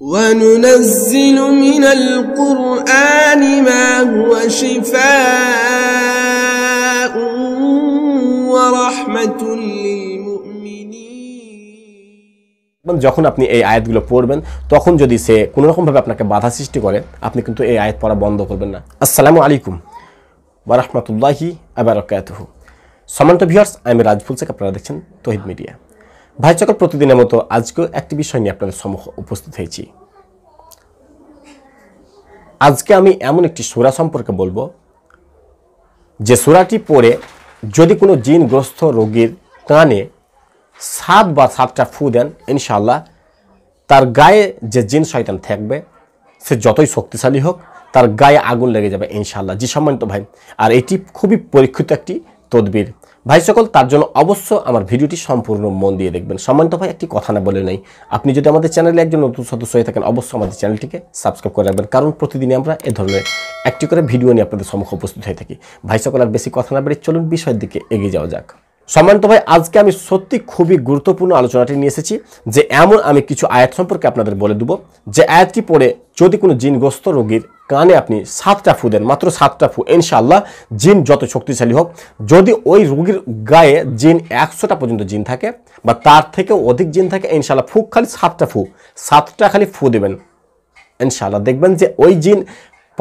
وننزل من القرآن ما هو شفاء ورحمة যখন আপনি এই আয়াতগুলো পড়বেন তখন যদি সে কোনোরকমভাবে আপনাকে বাধা সৃষ্টি করে আপনি কিন্তু এই আয়াত পড়া বন্ধ করবেন না আসসালামু আলাইকুম বারাহমাতুল্লাহি আবার সমান্ত ভিউয়ার্স আমি রাজফুল শেখ আপনারা দেখছেন তহিদ মিডিয়া ভাই প্রতিদিনের মতো আজকেও একটি বিষয় নিয়ে আপনাদের সম্মুখে উপস্থিত হয়েছি আজকে আমি এমন একটি সুরা সম্পর্কে বলবো যে সুরাটি পড়ে যদি কোনো জিনগ্রস্ত রোগীর কানে সাত বা সাতটা ফু দেন ইনশাল্লাহ তার গায়ে যে জিন শয়তান থাকবে সে যতই শক্তিশালী হোক তার গায়ে আগুন লেগে যাবে ইনশাল্লাহ জি সম্মানিত ভাই আর এটি খুবই পরীক্ষিত একটি তদবির ভাই সকল তার জন্য অবশ্য আমার ভিডিওটি সম্পূর্ণ মন দিয়ে দেখবেন সম্মানিত ভাই একটি কথা না বলে নেই আপনি যদি আমাদের চ্যানেলে একজন নতুন সদস্য হয়ে থাকেন অবশ্যই আমাদের চ্যানেলটিকে সাবস্ক্রাইব করে রাখবেন কারণ প্রতিদিনই আমরা এ ধরনের একটি করে ভিডিও নিয়ে আপনাদের সম্মুখে উপস্থিত হয়ে থাকি ভাই সকল আর বেশি কথা না বেড়ে চলুন বিষয়ের দিকে এগিয়ে যাওয়া যাক সম্মানিত ভাই আজকে আমি সত্যি খুবই গুরুত্বপূর্ণ আলোচনাটি নিয়ে এসেছি যে এমন আমি কিছু আয়াত সম্পর্কে আপনাদের বলে দেবো যে আয়াতটি পড়ে যদি কোনো জিনগ্রস্ত রোগীর কানে আপনি সাতটা ফু দেন মাত্র সাতটা ফু ইনশাল্লাহ জিন যত শক্তিশালী হোক যদি ওই রোগীর গায়ে জিন একশোটা পর্যন্ত জিন থাকে বা তার থেকে অধিক জিন থাকে ইনশাল্লাহ ফুক খালি সাতটা ফু সাতটা খালি ফু দেবেন ইনশাল্লাহ দেখবেন যে ওই জিন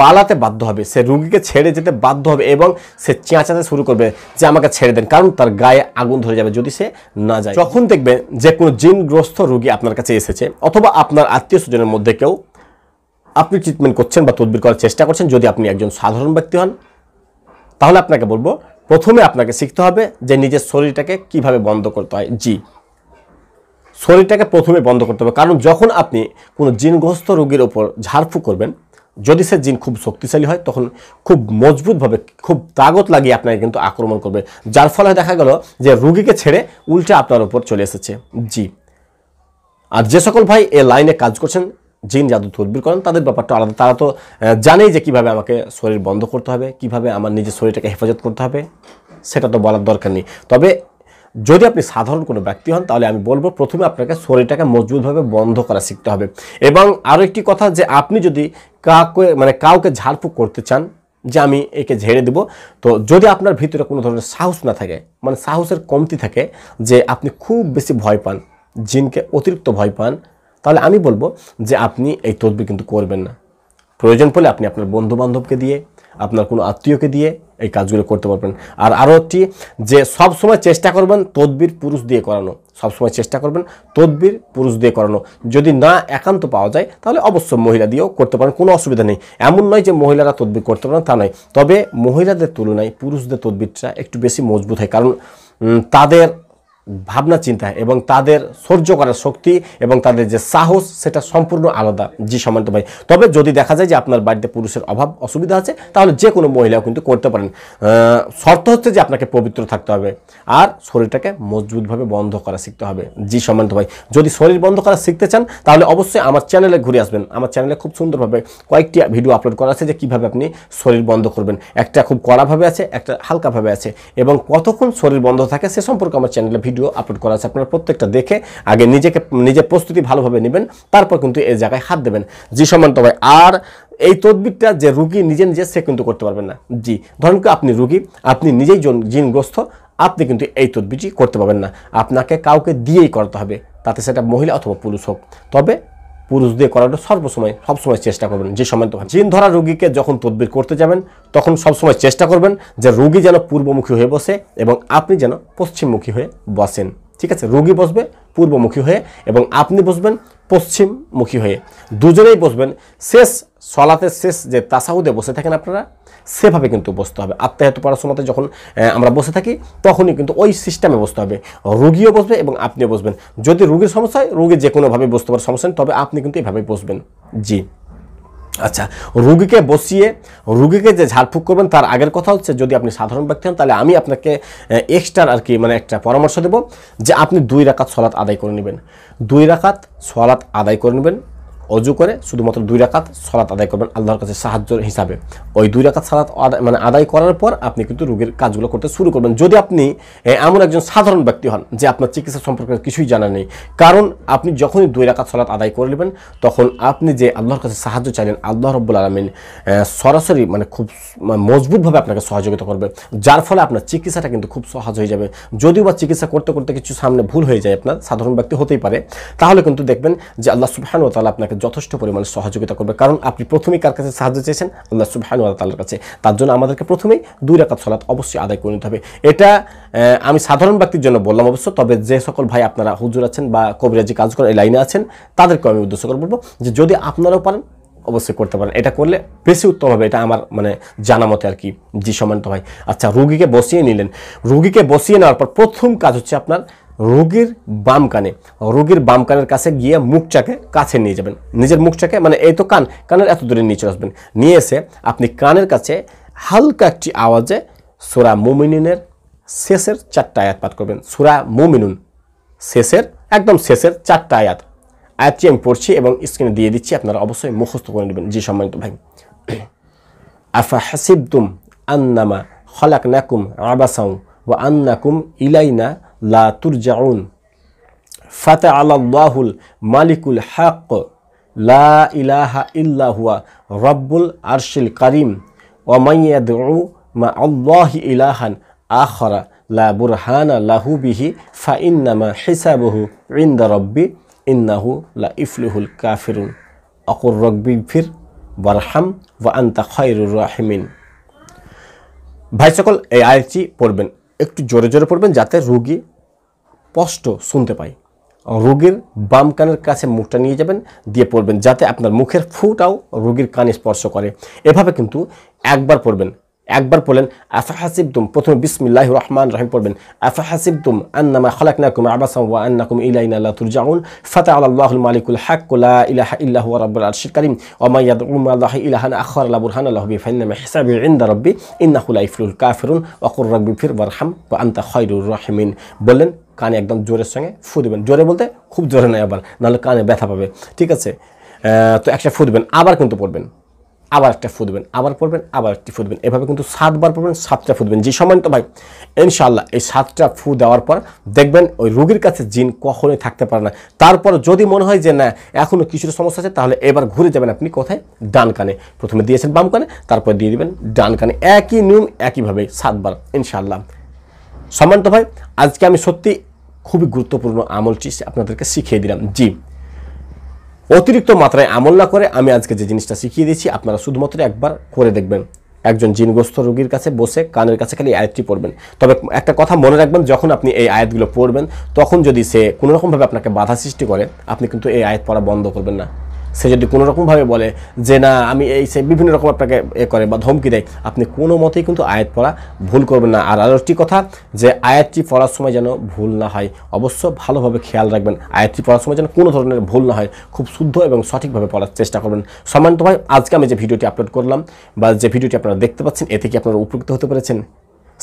পালাতে বাধ্য হবে সে রুগীকে ছেড়ে যেতে বাধ্য হবে এবং সে চেঁচাতে শুরু করবে যে আমাকে ছেড়ে দেন কারণ তার গায়ে আগুন ধরে যাবে যদি সে না যায় যখন দেখবে যে কোনো জিনগ্রস্ত রুগী আপনার কাছে এসেছে অথবা আপনার আত্মীয় স্বজনের মধ্যে কেউ আপনি ট্রিটমেন্ট করছেন বা তদবির করার চেষ্টা করছেন যদি আপনি একজন সাধারণ ব্যক্তি হন তাহলে আপনাকে বলবো প্রথমে আপনাকে শিখতে হবে যে নিজের শরীরটাকে কিভাবে বন্ধ করতে হয় জি শরীরটাকে প্রথমে বন্ধ করতে হবে কারণ যখন আপনি কোনো জিনগ্রস্ত রোগীর ওপর ঝাড়ফু করবেন যদি সে জিন খুব শক্তিশালী হয় তখন খুব মজবুতভাবে খুব তাগত লাগিয়ে আপনাকে কিন্তু আক্রমণ করবে যার ফলে দেখা গেল যে রুগীকে ছেড়ে উল্টে আপনার ওপর চলে এসেছে জি আর যে সকল ভাই এ লাইনে কাজ করছেন জিন জাদু তদবির করেন তাদের ব্যাপারটা আলাদা তারা তো জানেই যে কিভাবে আমাকে শরীর বন্ধ করতে হবে কিভাবে আমার নিজের শরীরটাকে হেফাজত করতে হবে সেটা তো বলার দরকার নেই তবে যদি আপনি সাধারণ কোনো ব্যক্তি হন তাহলে আমি বলবো প্রথমে আপনাকে শরীরটাকে মজবুতভাবে বন্ধ করা শিখতে হবে এবং আরও একটি কথা যে আপনি যদি কাউকে মানে কাউকে ঝাড়ফুঁক করতে চান যে আমি একে ঝেড়ে দেব তো যদি আপনার ভিতরে কোনো ধরনের সাহস না থাকে মানে সাহসের কমতি থাকে যে আপনি খুব বেশি ভয় পান জিনকে অতিরিক্ত ভয় পান তাহলে আমি বলবো যে আপনি এই তদবি কিন্তু করবেন না প্রয়োজন পড়লে আপনি আপনার বন্ধু বান্ধবকে দিয়ে আপনার কোনো আত্মীয়কে দিয়ে এই কাজগুলো করতে পারবেন আর আরও একটি যে সব সময় চেষ্টা করবেন তদবির পুরুষ দিয়ে করানো সবসময় চেষ্টা করবেন তদবির পুরুষ দিয়ে করানো যদি না একান্ত পাওয়া যায় তাহলে অবশ্য মহিলা দিয়েও করতে পারেন কোনো অসুবিধা নেই এমন নয় যে মহিলারা তদবির করতে পারেন তা নয় তবে মহিলাদের তুলনায় পুরুষদের তদ্বিরটা একটু বেশি মজবুত হয় কারণ তাদের ভাবনা চিন্তা এবং তাদের সহ্য করার শক্তি এবং তাদের যে সাহস সেটা সম্পূর্ণ আলাদা জি সম্মানিত ভাই তবে যদি দেখা যায় যে আপনার বাড়িতে পুরুষের অভাব অসুবিধা আছে তাহলে যে কোনো মহিলাও কিন্তু করতে পারেন শর্ত হচ্ছে যে আপনাকে পবিত্র থাকতে হবে আর শরীরটাকে মজবুতভাবে বন্ধ করা শিখতে হবে জি সম্মানিত ভাই যদি শরীর বন্ধ করা শিখতে চান তাহলে অবশ্যই আমার চ্যানেলে ঘুরে আসবেন আমার চ্যানেলে খুব সুন্দরভাবে কয়েকটি ভিডিও আপলোড করা আছে যে কীভাবে আপনি শরীর বন্ধ করবেন একটা খুব কড়াভাবে আছে একটা হালকাভাবে আছে এবং কতক্ষণ শরীর বন্ধ থাকে সে সম্পর্কে আমার চ্যানেলে ভিডিও ভিডিও আপলোড করা আছে আপনারা প্রত্যেকটা দেখে আগে নিজেকে নিজের প্রস্তুতি ভালোভাবে নেবেন তারপর কিন্তু এই জায়গায় হাত দেবেন জি সমান তবে আর এই তদবিরটা যে রুগী নিজে নিজে সে কিন্তু করতে পারবেন না জি ধরুন আপনি রুগী আপনি নিজেই জিনগ্রস্ত আপনি কিন্তু এই তদবিরটি করতে পারবেন না আপনাকে কাউকে দিয়েই করতে হবে তাতে সেটা মহিলা অথবা পুরুষ হোক তবে পুরুষ দিয়ে করাটা সর্বসময় সবসময় চেষ্টা করবেন যে সময় তখন জিন ধরা রোগীকে যখন তদবির করতে যাবেন তখন সবসময় চেষ্টা করবেন যে রোগী যেন পূর্বমুখী হয়ে বসে এবং আপনি যেন পশ্চিমমুখী হয়ে বসেন ঠিক আছে রোগী বসবে পূর্বমুখী হয়ে এবং আপনি বসবেন পশ্চিমমুখী হয়ে দুজনেই বসবেন শেষ সলাতে শেষ যে তাসাহুদে বসে থাকেন আপনারা সেভাবে কিন্তু বসতে হবে আত্মায়ত পড়াশোনাতে যখন আমরা বসে থাকি তখনই কিন্তু ওই সিস্টেমে বসতে হবে রুগীও বসবে এবং আপনিও বসবেন যদি রুগীর সমস্যা হয় রুগী যে কোনোভাবে বসতে পারে সমস্যা তবে আপনি কিন্তু এভাবে বসবেন জি আচ্ছা রুগীকে বসিয়ে রুগীকে যে ঝাড়ফুঁক করবেন তার আগের কথা হচ্ছে যদি আপনি সাধারণ ব্যক্তি হন তাহলে আমি আপনাকে এক্সট্রা আর কি মানে একটা পরামর্শ দেব যে আপনি দুই রাকাত সলাৎ আদায় করে নেবেন দুই রাকাত সলাৎ আদায় করে নেবেন অজু করে শুধুমাত্র দুই রাকাত সলাত আদায় করবেন আল্লাহর কাছে সাহায্যের হিসাবে ওই দুই রাকাত সালাত মানে আদায় করার পর আপনি কিন্তু রোগীর কাজগুলো করতে শুরু করবেন যদি আপনি এমন একজন সাধারণ ব্যক্তি হন যে আপনার চিকিৎসা সম্পর্কে কিছুই জানা নেই কারণ আপনি যখনই দুই রাকাত সলাত আদায় করে নেবেন তখন আপনি যে আল্লাহর কাছে সাহায্য চাইলেন আল্লাহ রব্বুল আলমিন সরাসরি মানে খুব মজবুতভাবে আপনাকে সহযোগিতা করবে যার ফলে আপনার চিকিৎসাটা কিন্তু খুব সহজ হয়ে যাবে যদিও বা চিকিৎসা করতে করতে কিছু সামনে ভুল হয়ে যায় আপনার সাধারণ ব্যক্তি হতেই পারে তাহলে কিন্তু দেখবেন যে আল্লাহ সুবহান ও তালা আপনাকে যথেষ্ট পরিমাণে সহযোগিতা করবে কারণ আপনি প্রথমেই কার কাছে সাহায্য চেয়েছেন আল্লাহ সুবাহানু আল্লাহ কাছে তার জন্য আমাদেরকে প্রথমেই দুই রাকাত সলাত অবশ্যই আদায় করে নিতে হবে এটা আমি সাধারণ ব্যক্তির জন্য বললাম অবশ্য তবে যে সকল ভাই আপনারা হুজুর আছেন বা কবিরাজি কাজ করেন এই লাইনে আছেন তাদেরকে আমি উদ্দেশ্য করে বলবো যে যদি আপনারাও পারেন অবশ্যই করতে পারেন এটা করলে বেশি উত্তম হবে এটা আমার মানে জানা মতে আর কি জি সমান্ত ভাই আচ্ছা রুগীকে বসিয়ে নিলেন রুগীকে বসিয়ে নেওয়ার পর প্রথম কাজ হচ্ছে আপনার রোগীর বাম কানে রোগীর বাম কানের কাছে গিয়ে মুখটাকে কাছে নিয়ে যাবেন নিজের মুখটাকে মানে এই তো কান কানের এত দূরে নিচে আসবেন নিয়ে এসে আপনি কানের কাছে হালকা একটি আওয়াজে সোরা মোমিনুনের শেষের চারটা আয়াত পাঠ করবেন সুরা মোমিনুন শেষের একদম শেষের চারটা আয়াত আয়াতটি আমি পড়ছি এবং স্ক্রিনে দিয়ে দিচ্ছি আপনারা অবশ্যই মুখস্থ করে নেবেন যে সম্মানিত ভাই আফা হাসিবদুম আন্নামা খলাক নাকুম আবাসাউ ও আন্নাকুম ইলাইনা লা তুরজাউন ফাতে আল্লাহুল মালিকুল হাক লা ইলাহা ইল্লাহুয়া রব্বুল আরশিল করিম মাইয়াদু মা আল্লাহ ইলাহান আখরা লা বুরহানা লাহু বিহি ফা ইন্নামা হিসাবহু ইন্দা রব্বি ইন্নাহু লা ইফলুহুল কাফিরুন অকুর রব্বি ফির বরহাম ওয়া আন্তা খয়রুর রাহিমিন ভাই সকল এই আয়াতটি পড়বেন একটু জোরে জোরে পড়বেন যাতে রোগী স্পষ্ট শুনতে পায় রোগীর বাম কানের কাছে মুখটা নিয়ে যাবেন দিয়ে পড়বেন যাতে আপনার মুখের ফুটাও রোগীর কানে স্পর্শ করে এভাবে কিন্তু একবার পড়বেন একবার পড়লেন আফা হাসিবতুম প্রথমে বিসমিল্লাহ রহমান রহিম পড়বেন আফা হাসিবতুম আন্নামা নাকুম আবাসাম ওয়া আন্নাকুম ইলাইনা আল্লাহ তুরজাউন ফাতা আল্লাহ মালিকুল হাক কুলা ইলাহ ইল্লা হুয়া রাব্বুল আরশিল কারীম ওয়া মা ইয়াদউ মা আল্লাহ ইলাহান আখর লা বুরহানাল্লাহু বিহি ফাইন্নামা হিসাবি ইনদা রাব্বি ইন্নাহু লা ইফলুল কাফিরুন ওয়া কুর রাব্বি ফির ওয়ারহাম ওয়া আনতা খায়রুর রাহিমিন বললেন কানে একদম জোরের সঙ্গে ফু দেবেন জোরে বলতে খুব জোরে নয় আবার নাহলে কানে ব্যথা পাবে ঠিক আছে তো একটা ফু দিবেন আবার কিন্তু পড়বেন আবার একটা ফুটবেন আবার পড়বেন আবার একটি ফুটবেন এভাবে কিন্তু সাতবার পড়বেন সাতটা ফুটবেন যে যে তো ভাই ইনশাল্লাহ এই সাতটা ফু দেওয়ার পর দেখবেন ওই রুগীর কাছে জিন কখনোই থাকতে পারে না তারপর যদি মনে হয় যে না এখনও কিছুটা সমস্যা আছে তাহলে এবার ঘুরে যাবেন আপনি কোথায় ডান কানে প্রথমে দিয়েছেন বাম কানে তারপর দিয়ে দেবেন ডান কানে একই নিয়ম একইভাবে সাতবার ইনশাল্লাহ সম্মানিত ভাই আজকে আমি সত্যি খুবই গুরুত্বপূর্ণ আমলটি আপনাদেরকে শিখিয়ে দিলাম জি অতিরিক্ত মাত্রায় আমল না করে আমি আজকে যে জিনিসটা শিখিয়ে দিচ্ছি আপনারা শুধুমাত্র একবার করে দেখবেন একজন জিনগ্রস্ত রোগীর কাছে বসে কানের কাছে খালি আয়াতটি পড়বেন তবে একটা কথা মনে রাখবেন যখন আপনি এই আয়াতগুলো পড়বেন তখন যদি সে কোনোরকমভাবে আপনাকে বাধা সৃষ্টি করে আপনি কিন্তু এই আয়াত পড়া বন্ধ করবেন না সে যদি কোনো রকমভাবে বলে যে না আমি এই সে বিভিন্ন রকম আপনাকে এ করে বা ধমকি দেয় আপনি কোনো মতেই কিন্তু আয়াত পড়া ভুল করবেন না আর আরও একটি কথা যে আয়াতটি পড়ার সময় যেন ভুল না হয় অবশ্য ভালোভাবে খেয়াল রাখবেন আয়াতটি পড়ার সময় যেন কোনো ধরনের ভুল না হয় খুব শুদ্ধ এবং সঠিকভাবে পড়ার চেষ্টা করবেন সমান্তভাবে আজকে আমি যে ভিডিওটি আপলোড করলাম বা যে ভিডিওটি আপনারা দেখতে পাচ্ছেন এ থেকে আপনারা উপকৃত হতে পেরেছেন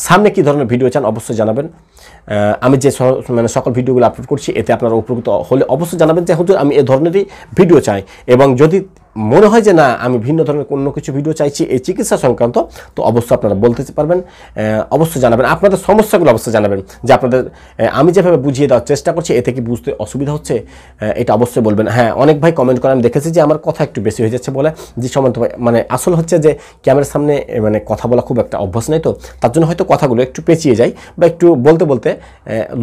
সামনে কী ধরনের ভিডিও চান অবশ্যই জানাবেন আমি যে মানে সকল ভিডিওগুলো আপলোড করছি এতে আপনারা উপকৃত হলে অবশ্যই জানাবেন যে আমি এ ধরনেরই ভিডিও চাই এবং যদি মনে হয় যে না আমি ভিন্ন ধরনের অন্য কিছু ভিডিও চাইছি এই চিকিৎসা সংক্রান্ত তো অবশ্যই আপনারা বলতে পারবেন অবশ্যই জানাবেন আপনাদের সমস্যাগুলো অবশ্যই জানাবেন যে আপনাদের আমি যেভাবে বুঝিয়ে দেওয়ার চেষ্টা করছি এ থেকে বুঝতে অসুবিধা হচ্ছে এটা অবশ্যই বলবেন হ্যাঁ অনেক ভাই কমেন্ট করে আমি দেখেছি যে আমার কথা একটু বেশি হয়ে যাচ্ছে বলে যে সম্বন্ধে ভাই মানে আসল হচ্ছে যে ক্যামেরার সামনে মানে কথা বলা খুব একটা অভ্যাস নেই তো তার জন্য হয়তো কথাগুলো একটু পেঁচিয়ে যায় বা একটু বলতে বলতে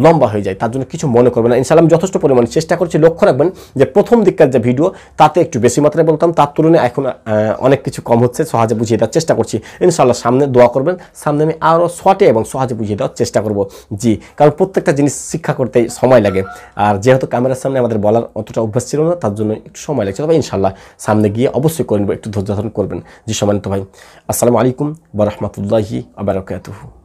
লম্বা হয়ে যায় তার জন্য কিছু মনে করবেন না ইনশাল্লাহ আমি যথেষ্ট পরিমাণে চেষ্টা করছি লক্ষ্য রাখবেন যে প্রথম দিককার যে ভিডিও তাতে একটু বেশি মাত্রায় বলতে করতাম তার তুলনায় এখন অনেক কিছু কম হচ্ছে সহজে বুঝিয়ে দেওয়ার চেষ্টা করছি ইনশাল্লাহ সামনে দোয়া করবেন সামনে আমি আরও শটে এবং সহজে বুঝিয়ে দেওয়ার চেষ্টা করব জি কারণ প্রত্যেকটা জিনিস শিক্ষা করতে সময় লাগে আর যেহেতু ক্যামেরার সামনে আমাদের বলার অতটা অভ্যাস ছিল না তার জন্য একটু সময় লাগছে তবে ইনশাল্লাহ সামনে গিয়ে অবশ্যই করে একটু ধৈর্য ধারণ করবেন জি সম্মানিত ভাই আসসালামু আলাইকুম বরহমতুল্লাহি আবার